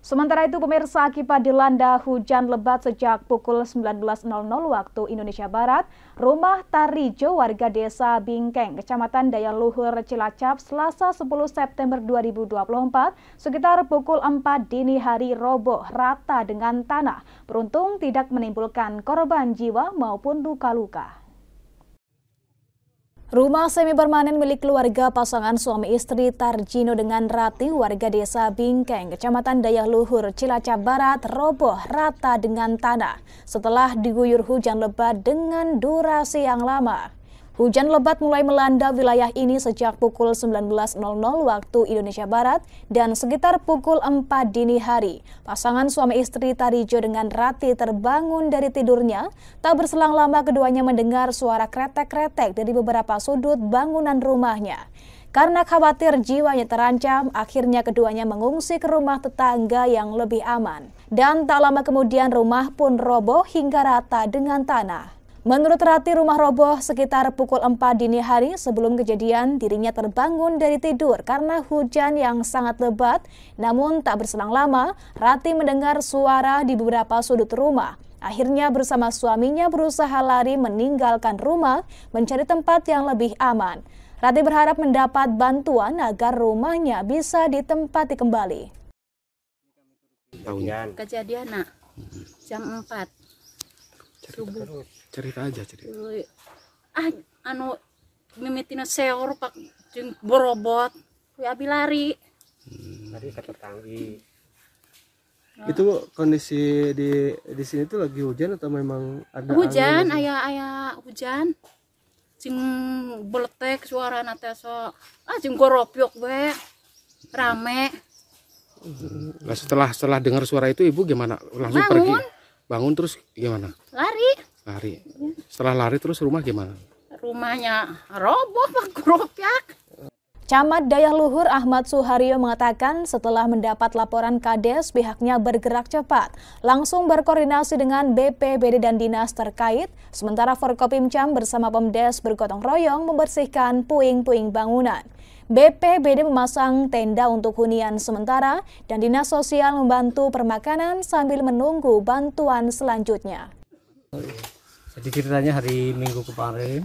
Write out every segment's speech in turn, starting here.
Sementara itu, pemirsa akibat dilanda hujan lebat sejak pukul 19.00 waktu Indonesia Barat, rumah Tarijo warga desa Bingkeng, Kecamatan Dayaluhur, Cilacap, Selasa 10 September 2024, sekitar pukul 4 dini hari roboh rata dengan tanah. Beruntung tidak menimbulkan korban jiwa maupun luka-luka. Rumah semi permanen milik keluarga pasangan suami istri Tarjino dengan Rati warga desa Bingkeng, kecamatan Dayah Luhur, Cilacap Barat roboh rata dengan tanah setelah diguyur hujan lebat dengan durasi yang lama. Hujan lebat mulai melanda wilayah ini sejak pukul 19.00 waktu Indonesia Barat dan sekitar pukul 4 dini hari. Pasangan suami istri Tarijo dengan Rati terbangun dari tidurnya. Tak berselang lama keduanya mendengar suara kretek-kretek dari beberapa sudut bangunan rumahnya. Karena khawatir jiwanya terancam, akhirnya keduanya mengungsi ke rumah tetangga yang lebih aman. Dan tak lama kemudian rumah pun roboh hingga rata dengan tanah. Menurut Rati, rumah roboh sekitar pukul 4 dini hari sebelum kejadian dirinya terbangun dari tidur karena hujan yang sangat lebat. Namun tak berselang lama, Rati mendengar suara di beberapa sudut rumah. Akhirnya bersama suaminya berusaha lari meninggalkan rumah mencari tempat yang lebih aman. Rati berharap mendapat bantuan agar rumahnya bisa ditempati kembali. Kejadian nak jam 4 subuh cerita aja cerita ah anu mimitina seor pak jeng borobot kuy abi lari hmm. lari ke tetanggi nah. itu kondisi di di sini tuh lagi hujan atau memang ada hujan ayah ayah hujan sing beletek suara nate so ah sing goropyok be rame hmm. nah, setelah setelah dengar suara itu ibu gimana langsung bangun. pergi bangun terus gimana lari ya. setelah lari terus rumah gimana rumahnya roboh Gropiak. Camat Luhur Ahmad Suhario mengatakan setelah mendapat laporan Kades pihaknya bergerak cepat, langsung berkoordinasi dengan BPBD dan dinas terkait, sementara Forkopimcam bersama Pemdes bergotong royong membersihkan puing-puing bangunan. BPBD memasang tenda untuk hunian sementara dan dinas sosial membantu permakanan sambil menunggu bantuan selanjutnya jadi ceritanya hari minggu kemarin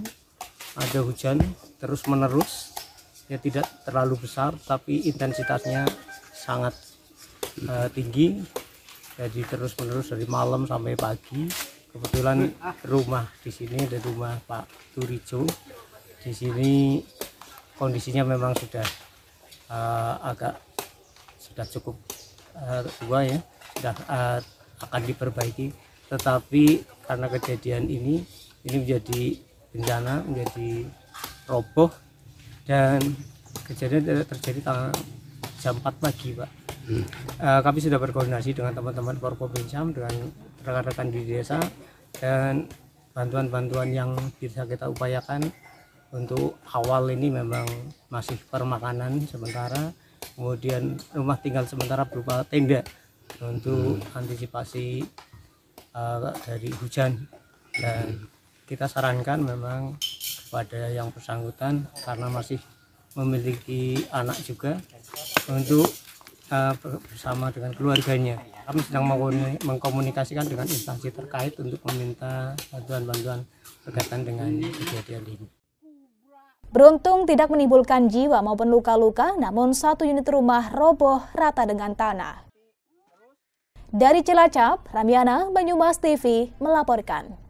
ada hujan terus menerus ya tidak terlalu besar tapi intensitasnya sangat uh, tinggi jadi terus menerus dari malam sampai pagi kebetulan rumah di sini ada rumah Pak Turijo di sini kondisinya memang sudah uh, agak sudah cukup uh, tua ya sudah uh, akan diperbaiki tetapi karena kejadian ini ini menjadi bencana menjadi roboh dan kejadian terjadi tanggal jam 4 pagi pak hmm. uh, kami sudah berkoordinasi dengan teman-teman Forkopimcam dengan rekan-rekan di desa dan bantuan-bantuan yang bisa kita upayakan untuk awal ini memang masih permakanan sementara kemudian rumah tinggal sementara berupa tenda untuk hmm. antisipasi uh, dari hujan dan kita sarankan memang kepada yang bersangkutan karena masih memiliki anak juga untuk uh, bersama dengan keluarganya kami sedang mengkomunikasikan dengan instansi terkait untuk meminta bantuan-bantuan berkaitan dengan kejadian ini. Beruntung tidak menimbulkan jiwa maupun luka-luka, namun satu unit rumah roboh rata dengan tanah. Dari Cilacap, Ramiana Banyumas TV melaporkan.